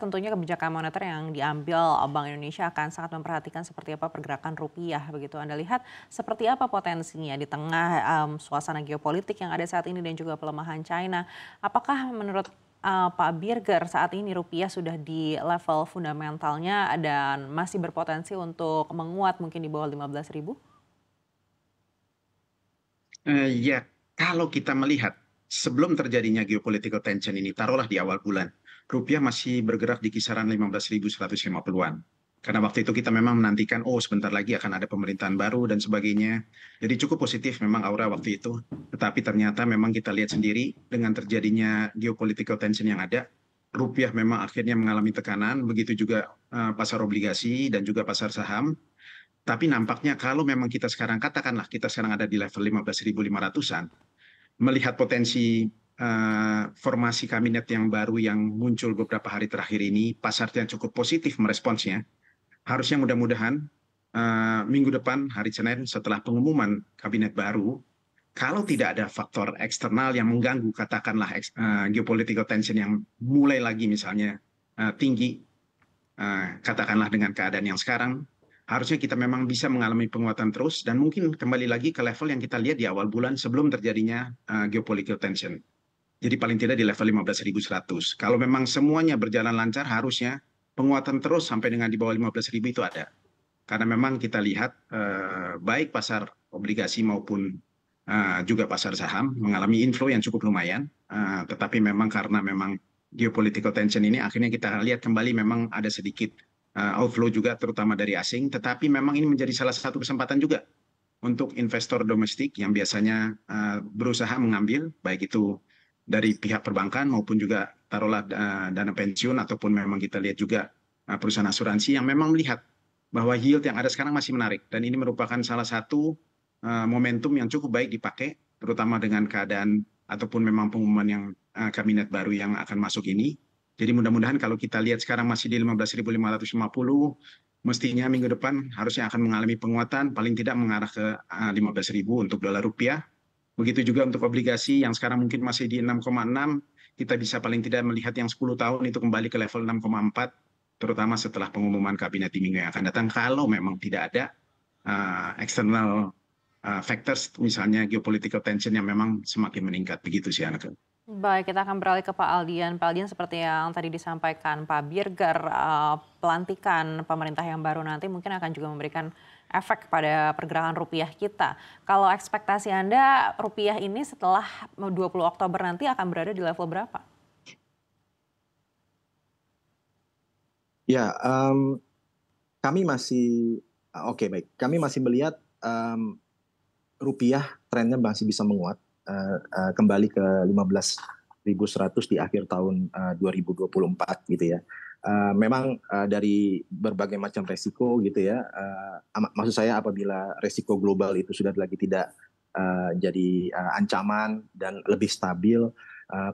tentunya kebijakan moneter yang diambil Bank Indonesia akan sangat memperhatikan seperti apa pergerakan rupiah begitu. Anda lihat seperti apa potensinya di tengah um, suasana geopolitik yang ada saat ini dan juga pelemahan China. Apakah menurut uh, Pak Birger saat ini rupiah sudah di level fundamentalnya dan masih berpotensi untuk menguat mungkin di bawah 15 ribu? Uh, ya, kalau kita melihat sebelum terjadinya geopolitical tension ini, taruhlah di awal bulan, rupiah masih bergerak di kisaran 15.150-an. Karena waktu itu kita memang menantikan, oh sebentar lagi akan ada pemerintahan baru dan sebagainya. Jadi cukup positif memang aura waktu itu. Tetapi ternyata memang kita lihat sendiri dengan terjadinya geopolitical tension yang ada, rupiah memang akhirnya mengalami tekanan, begitu juga eh, pasar obligasi dan juga pasar saham. Tapi nampaknya kalau memang kita sekarang katakanlah kita sekarang ada di level 15.500-an, melihat potensi Eh, formasi kabinet yang baru yang muncul beberapa hari terakhir ini, pasar yang cukup positif meresponsnya. Harusnya mudah-mudahan uh, minggu depan hari Senin setelah pengumuman kabinet baru, kalau tidak ada faktor eksternal yang mengganggu, katakanlah uh, geopolitical tension yang mulai lagi misalnya uh, tinggi, uh, katakanlah dengan keadaan yang sekarang, harusnya kita memang bisa mengalami penguatan terus dan mungkin kembali lagi ke level yang kita lihat di awal bulan sebelum terjadinya uh, geopolitical tension jadi paling tidak di level 15.100. Kalau memang semuanya berjalan lancar harusnya penguatan terus sampai dengan di bawah 15.000 itu ada. Karena memang kita lihat eh, baik pasar obligasi maupun eh, juga pasar saham mengalami inflow yang cukup lumayan. Eh, tetapi memang karena memang geopolitical tension ini akhirnya kita lihat kembali memang ada sedikit eh, outflow juga terutama dari asing. Tetapi memang ini menjadi salah satu kesempatan juga untuk investor domestik yang biasanya uh, berusaha mengambil baik itu dari pihak perbankan maupun juga taruhlah eh, dana pensiun ataupun memang kita lihat juga eh, perusahaan asuransi yang memang melihat bahwa yield yang ada sekarang masih menarik dan ini merupakan salah satu eh, momentum yang cukup baik dipakai terutama dengan keadaan ataupun memang pengumuman yang kabinet baru yang akan masuk ini. Jadi mudah-mudahan kalau kita lihat sekarang masih di 15.550 mestinya minggu depan harusnya akan mengalami penguatan paling tidak mengarah ke 15.000 untuk dolar rupiah begitu juga untuk obligasi yang sekarang mungkin masih di 6,6 kita bisa paling tidak melihat yang 10 tahun itu kembali ke level 6,4 terutama setelah pengumuman kabinet di minggu yang akan datang kalau memang tidak ada uh, external uh, factors misalnya geopolitical tension yang memang semakin meningkat begitu sih anak Baik, kita akan beralih ke Pak Aldian. Pak Aldian seperti yang tadi disampaikan Pak Birger, uh, pelantikan pemerintah yang baru nanti mungkin akan juga memberikan efek pada pergerakan rupiah kita. Kalau ekspektasi Anda, rupiah ini setelah 20 Oktober nanti akan berada di level berapa? Ya, um, kami masih, oke okay, baik, kami masih melihat um, rupiah trennya masih bisa menguat Eh, eh, kembali ke 15.100 di akhir tahun eh, uh, 2024 gitu ya. memang dari berbagai macam resiko gitu ya. maksud saya apabila resiko global itu sudah lagi tidak jadi ancaman dan lebih stabil,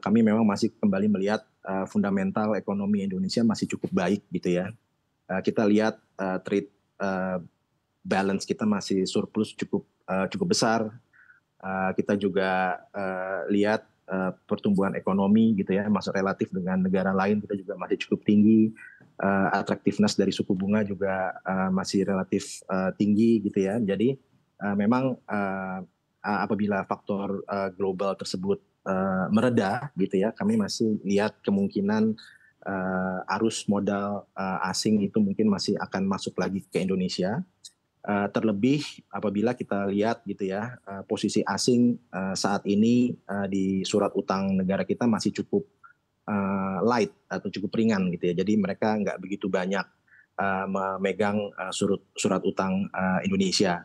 kami memang masih kembali melihat fundamental ekonomi Indonesia masih cukup baik gitu ya. kita lihat trade balance kita masih surplus cukup cukup besar Eh, kita juga eh, lihat eh, pertumbuhan ekonomi gitu ya masuk relatif dengan negara lain kita juga masih cukup tinggi uh, dari suku bunga juga uh, masih relatif uh, tinggi gitu ya. Jadi uh, memang uh, apabila faktor uh, global tersebut uh, mereda gitu ya, kami masih lihat kemungkinan uh, arus modal uh, asing itu mungkin masih akan masuk lagi ke Indonesia Eh, terlebih apabila kita lihat gitu ya eh, posisi asing eh, saat ini di surat utang negara kita masih cukup light atau cukup ringan gitu ya jadi mereka nggak begitu banyak memegang uh, surat surat utang Indonesia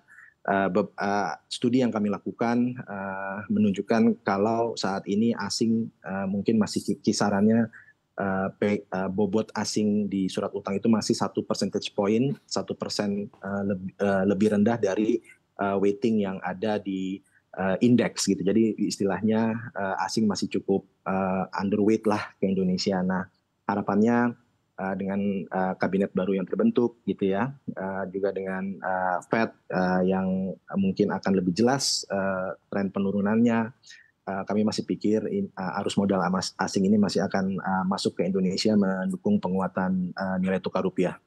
studi yang kami lakukan menunjukkan kalau saat ini asing mungkin masih kisarannya uh, bobot asing di surat utang itu masih satu percentage point, satu persen uh, eh, lebih, uh, lebih rendah dari uh, weighting yang ada di uh, indeks gitu. Jadi istilahnya uh, asing masih cukup uh, underweight lah ke Indonesia. Nah harapannya uh, dengan uh, kabinet baru yang terbentuk gitu ya, uh, juga dengan uh, Fed uh, yang mungkin akan lebih jelas uh, tren penurunannya Eh, kami masih pikir eh, arus modal asing ini masih akan eh, masuk ke Indonesia mendukung penguatan nilai tukar rupiah.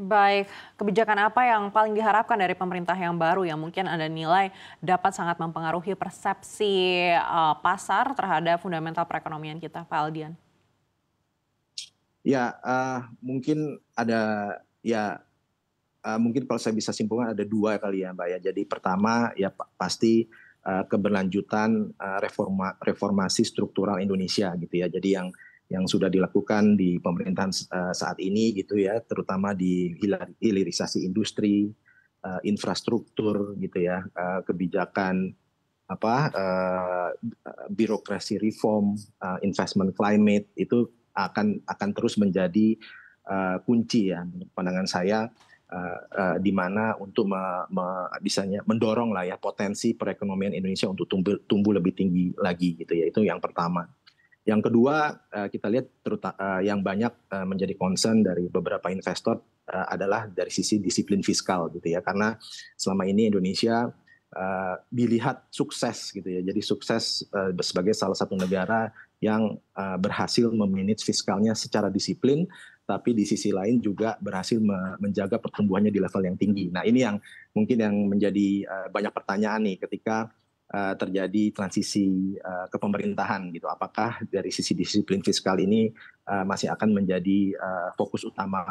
Baik, kebijakan apa yang paling diharapkan dari pemerintah yang baru yang mungkin Anda nilai dapat sangat mempengaruhi persepsi pasar terhadap fundamental perekonomian kita, Pak Aldian? Ya, uh, mungkin ada ya uh, mungkin kalau saya bisa simpulkan ada dua kali ya, Mbak ya. Jadi pertama ya pasti Eh, keberlanjutan eh, reforma, reformasi struktural Indonesia gitu ya. Jadi yang yang sudah dilakukan di pemerintahan eh, saat ini gitu ya, terutama di hilirisasi industri, infrastruktur gitu ya, kebijakan apa birokrasi reform, investment climate itu akan akan terus menjadi kunci ya pandangan saya uh, di mana untuk me, me, bisanya mendorong lah ya potensi perekonomian Indonesia untuk tumbuh, tumbuh lebih tinggi lagi gitu ya itu yang pertama. Yang kedua uh, kita lihat terutama uh, yang banyak uh, menjadi concern dari beberapa investor uh, adalah dari sisi disiplin fiskal gitu ya karena selama ini Indonesia uh, dilihat sukses gitu ya jadi sukses uh, sebagai salah satu negara yang uh, berhasil memanage fiskalnya secara disiplin tapi di sisi lain juga berhasil menjaga pertumbuhannya di level yang tinggi. Nah, ini yang mungkin yang menjadi eh, banyak pertanyaan nih ketika eh, terjadi transisi eh, ke pemerintahan, gitu. Apakah dari sisi disiplin fiskal ini masih akan menjadi fokus utama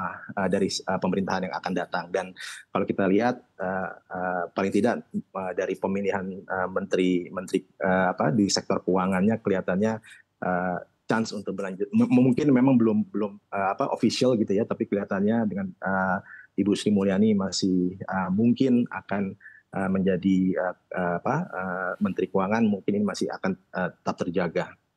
dari pemerintahan yang akan datang? Dan kalau kita lihat paling tidak dari pemilihan menteri-menteri apa di sektor keuangannya kelihatannya chance untuk berlanjut. M mungkin memang belum belum uh, apa official gitu ya, tapi kelihatannya dengan uh, Ibu Sri Mulyani masih uh, mungkin akan uh, menjadi uh, uh, apa uh, Menteri Keuangan mungkin ini masih akan uh, tetap terjaga.